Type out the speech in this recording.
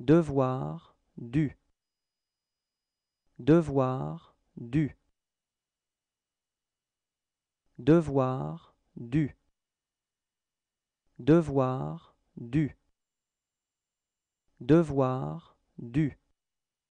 devoir du devoir du devoir du devoir du devoir du